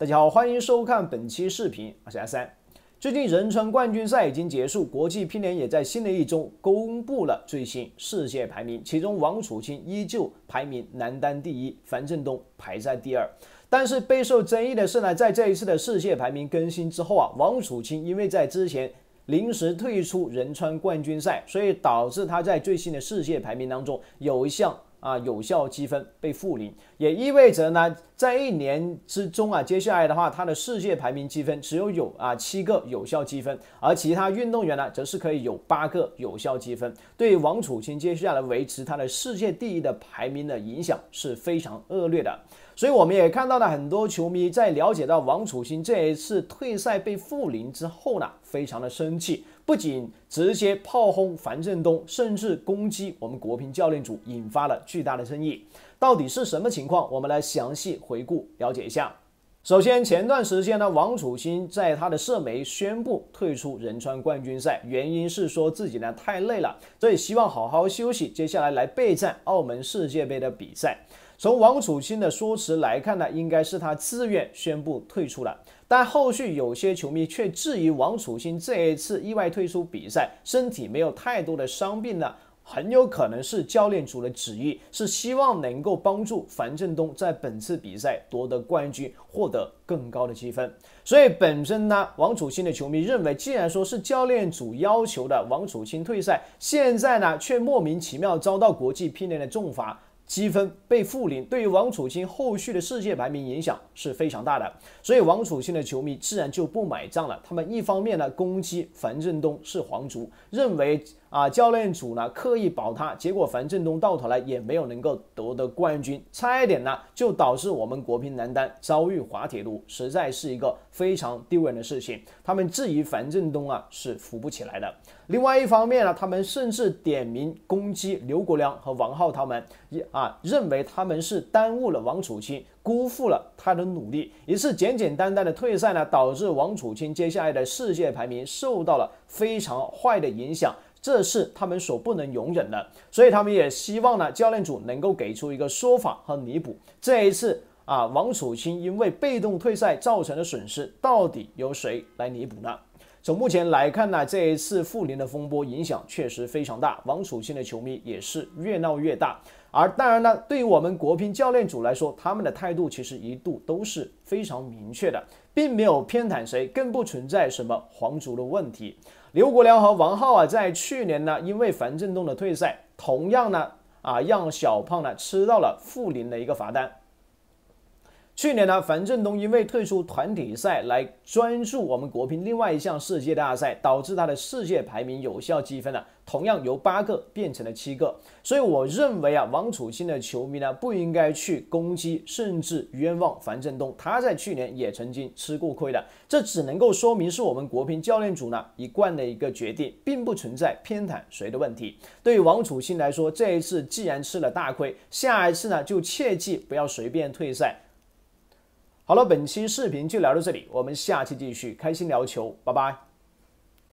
大家好，欢迎收看本期视频，我是阿三。最近仁川冠军赛已经结束，国际乒联也在新的一周公布了最新世界排名，其中王楚钦依旧排名男单第一，樊振东排在第二。但是备受争议的是呢，在这一次的世界排名更新之后啊，王楚钦因为在之前临时退出仁川冠军赛，所以导致他在最新的世界排名当中有一项。啊，有效积分被负零，也意味着呢，在一年之中啊，接下来的话，他的世界排名积分只有有啊七个有效积分，而其他运动员呢，则是可以有八个有效积分。对王楚钦接下来维持他的世界第一的排名的影响是非常恶劣的。所以我们也看到了很多球迷在了解到王楚钦这一次退赛被赋零之后呢，非常的生气，不仅直接炮轰樊振东，甚至攻击我们国乒教练组，引发了巨大的争议。到底是什么情况？我们来详细回顾了解一下。首先，前段时间呢，王楚钦在他的社媒宣布退出仁川冠军赛，原因是说自己呢太累了，所以希望好好休息，接下来来备战澳门世界杯的比赛。从王楚钦的说辞来看呢，应该是他自愿宣布退出了。但后续有些球迷却质疑王楚钦这一次意外退出比赛，身体没有太多的伤病呢，很有可能是教练组的旨意，是希望能够帮助樊振东在本次比赛夺得冠军，获得更高的积分。所以本身呢，王楚钦的球迷认为，既然说是教练组要求的王楚钦退赛，现在呢却莫名其妙遭到国际乒联的重罚。积分被负零，对于王楚钦后续的世界排名影响是非常大的，所以王楚钦的球迷自然就不买账了。他们一方面呢攻击樊振东是皇族，认为。啊，教练组呢刻意保他，结果樊振东到头来也没有能够夺得冠军，差一点呢就导致我们国乒男单遭遇滑铁卢，实在是一个非常丢人的事情。他们质疑樊振东啊是扶不起来的。另外一方面呢，他们甚至点名攻击刘国梁和王皓，他们也啊认为他们是耽误了王楚钦，辜负了他的努力。一次简简单单的退赛呢，导致王楚钦接下来的世界排名受到了非常坏的影响。这是他们所不能容忍的，所以他们也希望呢，教练组能够给出一个说法和弥补。这一次啊，王楚钦因为被动退赛造成的损失，到底由谁来弥补呢？从目前来看呢，这一次复联的风波影响确实非常大，王楚钦的球迷也是越闹越大。而当然呢，对于我们国乒教练组来说，他们的态度其实一度都是非常明确的，并没有偏袒谁，更不存在什么皇族的问题。刘国梁和王皓啊，在去年呢，因为樊振东的退赛，同样呢，啊让小胖呢吃到了傅林的一个罚单。去年呢，樊振东因为退出团体赛来专注我们国乒另外一项世界大赛，导致他的世界排名有效积分呢，同样由八个变成了七个。所以我认为啊，王楚钦的球迷呢，不应该去攻击甚至冤枉樊振东，他在去年也曾经吃过亏的。这只能够说明是我们国乒教练组呢一贯的一个决定，并不存在偏袒谁的问题。对于王楚钦来说，这一次既然吃了大亏，下一次呢就切记不要随便退赛。好了，本期视频就聊到这里，我们下期继续开心聊球，拜拜。